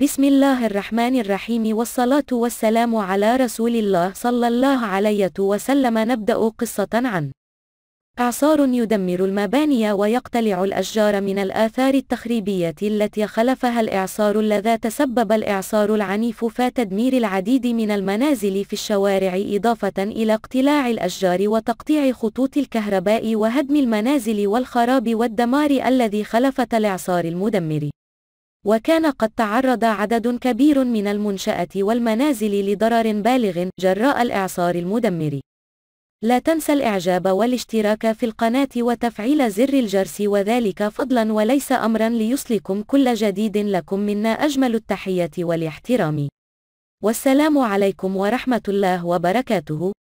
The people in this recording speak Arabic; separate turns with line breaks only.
بسم الله الرحمن الرحيم والصلاة والسلام على رسول الله صلى الله عليه وسلم نبدأ قصة عن إعصار يدمر المباني ويقتلع الأشجار من الآثار التخريبية التي خلفها الإعصار الذي تسبب الإعصار العنيف في تدمير العديد من المنازل في الشوارع إضافة إلى اقتلاع الأشجار وتقطيع خطوط الكهرباء وهدم المنازل والخراب والدمار الذي خلفت الإعصار المدمر وكان قد تعرض عدد كبير من المنشأة والمنازل لضرر بالغ جراء الإعصار المدمر. لا تنسى الإعجاب والاشتراك في القناة وتفعيل زر الجرس وذلك فضلا وليس أمرا ليصلكم كل جديد لكم منا أجمل التحية والاحترام. والسلام عليكم ورحمة الله وبركاته